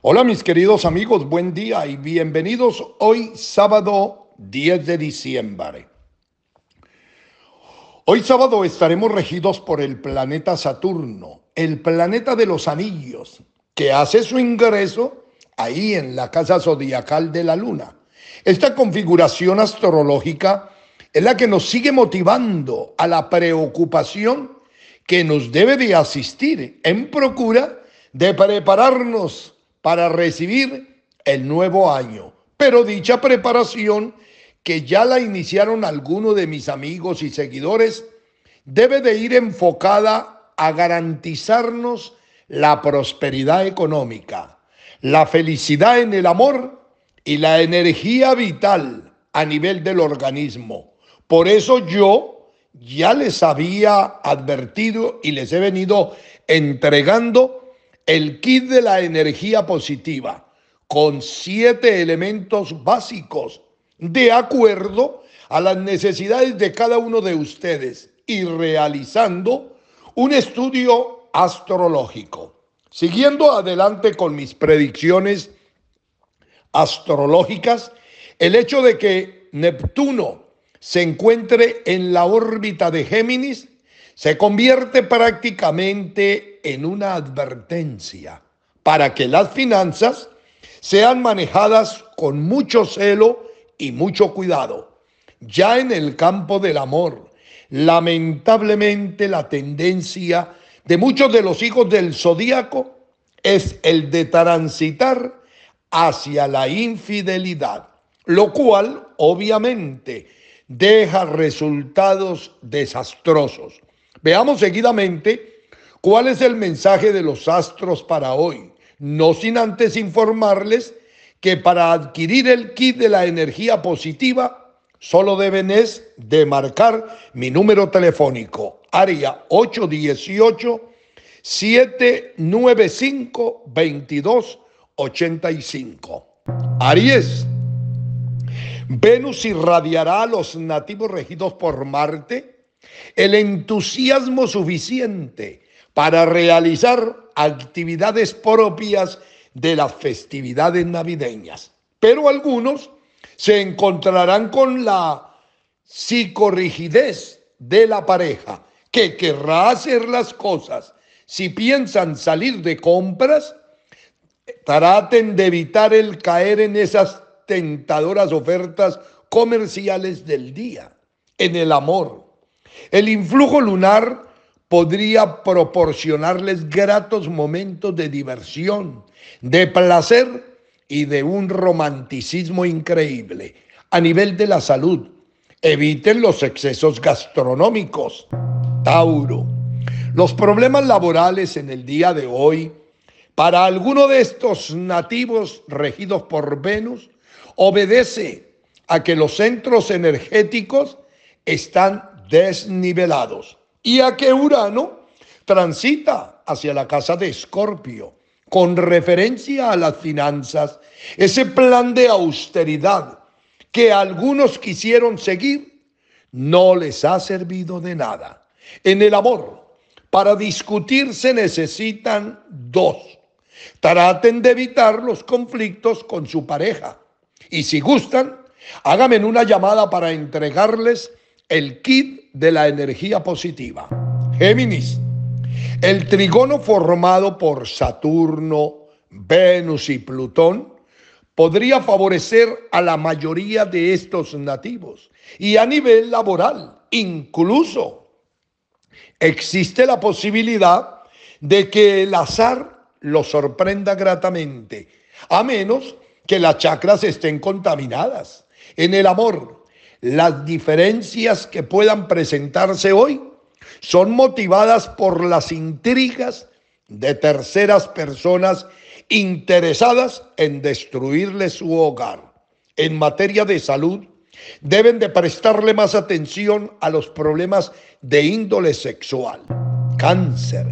Hola mis queridos amigos, buen día y bienvenidos hoy sábado 10 de diciembre. Hoy sábado estaremos regidos por el planeta Saturno, el planeta de los anillos, que hace su ingreso ahí en la casa zodiacal de la luna. Esta configuración astrológica es la que nos sigue motivando a la preocupación que nos debe de asistir en procura de prepararnos para recibir el nuevo año. Pero dicha preparación, que ya la iniciaron algunos de mis amigos y seguidores, debe de ir enfocada a garantizarnos la prosperidad económica, la felicidad en el amor y la energía vital a nivel del organismo. Por eso yo ya les había advertido y les he venido entregando el kit de la energía positiva, con siete elementos básicos, de acuerdo a las necesidades de cada uno de ustedes y realizando un estudio astrológico. Siguiendo adelante con mis predicciones astrológicas, el hecho de que Neptuno se encuentre en la órbita de Géminis se convierte prácticamente en en una advertencia para que las finanzas sean manejadas con mucho celo y mucho cuidado. Ya en el campo del amor, lamentablemente la tendencia de muchos de los hijos del zodíaco es el de transitar hacia la infidelidad, lo cual obviamente deja resultados desastrosos. Veamos seguidamente ¿Cuál es el mensaje de los astros para hoy? No sin antes informarles que para adquirir el kit de la energía positiva, solo deben es de marcar mi número telefónico, área 818-795-2285. Aries, Venus irradiará a los nativos regidos por Marte el entusiasmo suficiente para realizar actividades propias de las festividades navideñas. Pero algunos se encontrarán con la psicorrigidez de la pareja, que querrá hacer las cosas. Si piensan salir de compras, traten de evitar el caer en esas tentadoras ofertas comerciales del día, en el amor. El influjo lunar podría proporcionarles gratos momentos de diversión, de placer y de un romanticismo increíble. A nivel de la salud, eviten los excesos gastronómicos. Tauro. Los problemas laborales en el día de hoy, para alguno de estos nativos regidos por Venus, obedece a que los centros energéticos están desnivelados y a que Urano transita hacia la casa de Escorpio con referencia a las finanzas, ese plan de austeridad que algunos quisieron seguir, no les ha servido de nada. En el amor, para discutirse necesitan dos. Traten de evitar los conflictos con su pareja. Y si gustan, háganme una llamada para entregarles el kit de la energía positiva. Géminis, el trigono formado por Saturno, Venus y Plutón podría favorecer a la mayoría de estos nativos y a nivel laboral incluso. Existe la posibilidad de que el azar los sorprenda gratamente, a menos que las chacras estén contaminadas. En el amor, las diferencias que puedan presentarse hoy son motivadas por las intrigas de terceras personas interesadas en destruirle su hogar. En materia de salud, deben de prestarle más atención a los problemas de índole sexual, cáncer,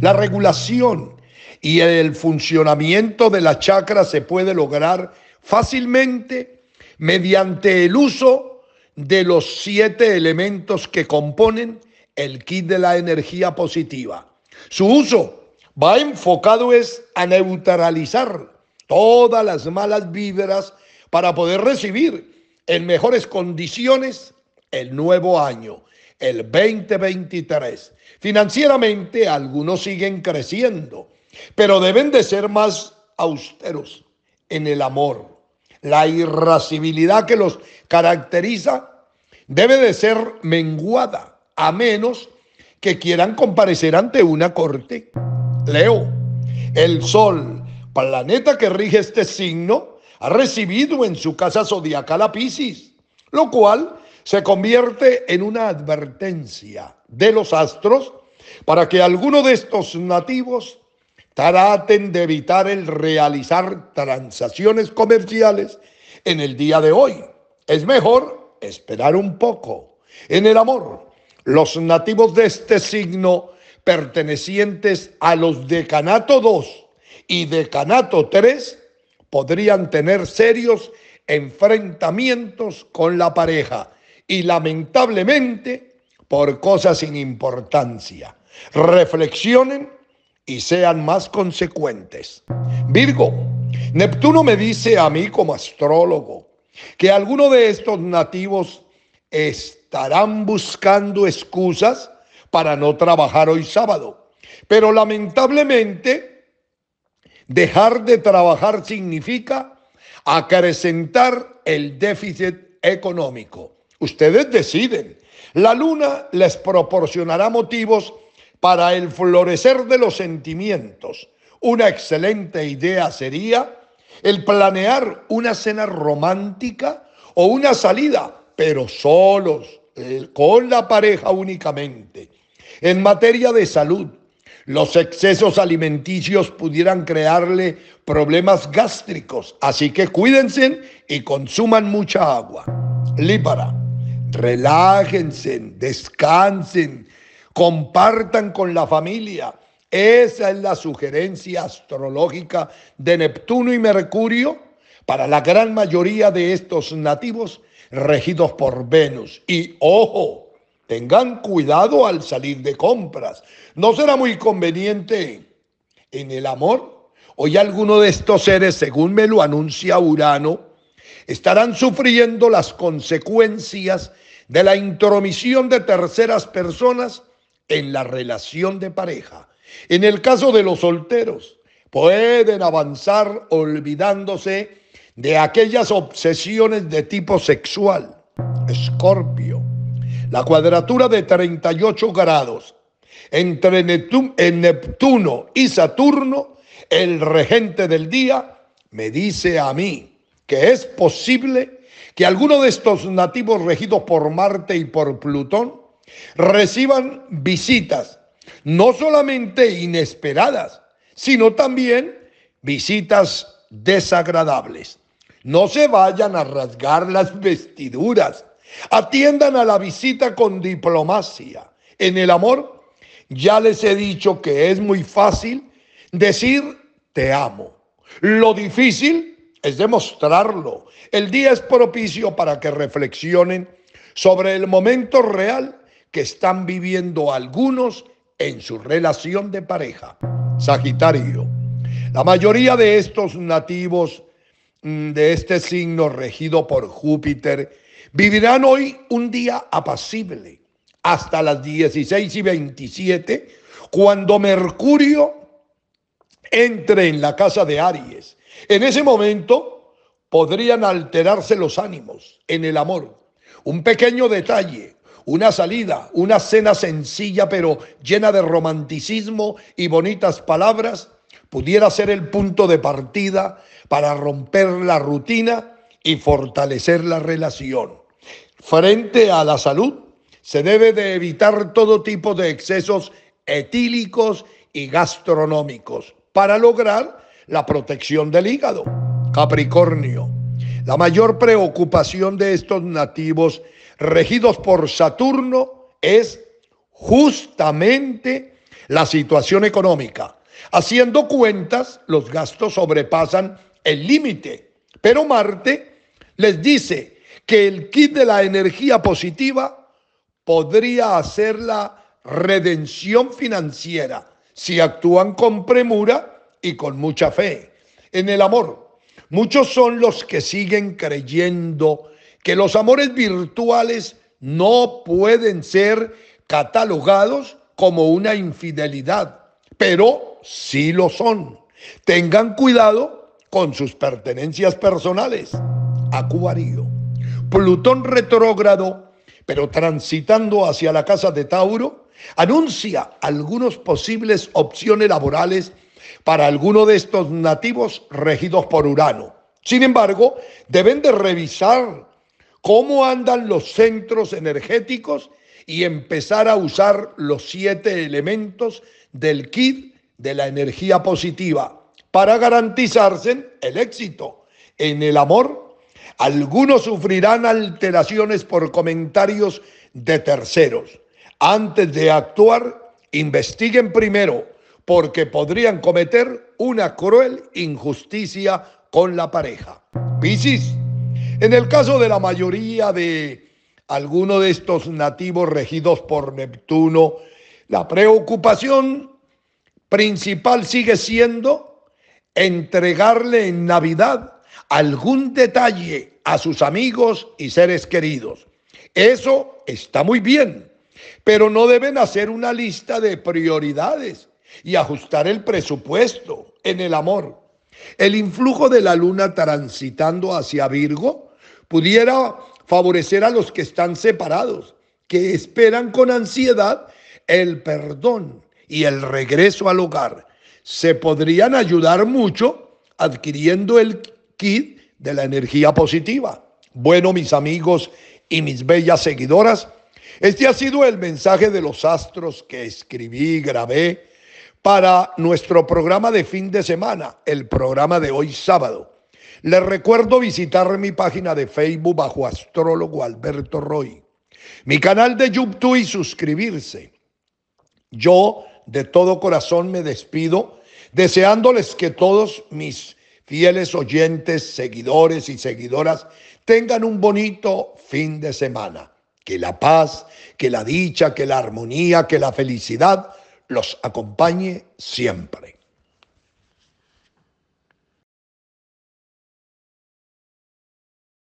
la regulación y el funcionamiento de la chakra se puede lograr fácilmente mediante el uso de los siete elementos que componen el kit de la energía positiva. Su uso va enfocado es a neutralizar todas las malas vibras para poder recibir en mejores condiciones el nuevo año, el 2023. Financieramente algunos siguen creciendo, pero deben de ser más austeros en el amor la irracibilidad que los caracteriza debe de ser menguada, a menos que quieran comparecer ante una corte. Leo, el Sol, planeta que rige este signo, ha recibido en su casa zodiacal a Pisces, lo cual se convierte en una advertencia de los astros para que alguno de estos nativos traten de evitar el realizar transacciones comerciales en el día de hoy. Es mejor esperar un poco. En el amor, los nativos de este signo pertenecientes a los decanato 2 y decanato 3 podrían tener serios enfrentamientos con la pareja y lamentablemente por cosas sin importancia. Reflexionen y sean más consecuentes. Virgo, Neptuno me dice a mí como astrólogo que algunos de estos nativos estarán buscando excusas para no trabajar hoy sábado. Pero lamentablemente, dejar de trabajar significa acrecentar el déficit económico. Ustedes deciden. La luna les proporcionará motivos para el florecer de los sentimientos. Una excelente idea sería el planear una cena romántica o una salida, pero solos, eh, con la pareja únicamente. En materia de salud, los excesos alimenticios pudieran crearle problemas gástricos, así que cuídense y consuman mucha agua. Lípara, relájense, descansen, compartan con la familia. Esa es la sugerencia astrológica de Neptuno y Mercurio para la gran mayoría de estos nativos regidos por Venus. Y ojo, tengan cuidado al salir de compras. No será muy conveniente en el amor. Hoy alguno de estos seres, según me lo anuncia Urano, estarán sufriendo las consecuencias de la intromisión de terceras personas en la relación de pareja. En el caso de los solteros, pueden avanzar olvidándose de aquellas obsesiones de tipo sexual. Escorpio, la cuadratura de 38 grados entre Neptuno y Saturno, el regente del día, me dice a mí que es posible que alguno de estos nativos regidos por Marte y por Plutón reciban visitas, no solamente inesperadas, sino también visitas desagradables. No se vayan a rasgar las vestiduras. Atiendan a la visita con diplomacia. En el amor, ya les he dicho que es muy fácil decir te amo. Lo difícil es demostrarlo. El día es propicio para que reflexionen sobre el momento real que están viviendo algunos en su relación de pareja. Sagitario. La mayoría de estos nativos mm, de este signo regido por Júpiter vivirán hoy un día apacible hasta las 16 y 27 cuando Mercurio entre en la casa de Aries. En ese momento podrían alterarse los ánimos en el amor. Un pequeño detalle una salida, una cena sencilla pero llena de romanticismo y bonitas palabras, pudiera ser el punto de partida para romper la rutina y fortalecer la relación. Frente a la salud, se debe de evitar todo tipo de excesos etílicos y gastronómicos para lograr la protección del hígado. Capricornio. La mayor preocupación de estos nativos regidos por Saturno es justamente la situación económica. Haciendo cuentas, los gastos sobrepasan el límite, pero Marte les dice que el kit de la energía positiva podría hacer la redención financiera si actúan con premura y con mucha fe. En el amor, muchos son los que siguen creyendo que los amores virtuales no pueden ser catalogados como una infidelidad, pero sí lo son. Tengan cuidado con sus pertenencias personales. Acuario. Plutón retrógrado, pero transitando hacia la casa de Tauro, anuncia algunas posibles opciones laborales para alguno de estos nativos regidos por Urano. Sin embargo, deben de revisar cómo andan los centros energéticos y empezar a usar los siete elementos del kit de la energía positiva para garantizarse el éxito en el amor. Algunos sufrirán alteraciones por comentarios de terceros. Antes de actuar, investiguen primero porque podrían cometer una cruel injusticia con la pareja. Piscis en el caso de la mayoría de algunos de estos nativos regidos por Neptuno, la preocupación principal sigue siendo entregarle en Navidad algún detalle a sus amigos y seres queridos. Eso está muy bien, pero no deben hacer una lista de prioridades y ajustar el presupuesto en el amor. El influjo de la luna transitando hacia Virgo pudiera favorecer a los que están separados, que esperan con ansiedad el perdón y el regreso al hogar. Se podrían ayudar mucho adquiriendo el kit de la energía positiva. Bueno, mis amigos y mis bellas seguidoras, este ha sido el mensaje de los astros que escribí, grabé para nuestro programa de fin de semana, el programa de hoy sábado. Les recuerdo visitar mi página de Facebook bajo astrólogo Alberto Roy, mi canal de YouTube y suscribirse. Yo de todo corazón me despido deseándoles que todos mis fieles oyentes, seguidores y seguidoras tengan un bonito fin de semana. Que la paz, que la dicha, que la armonía, que la felicidad los acompañe siempre.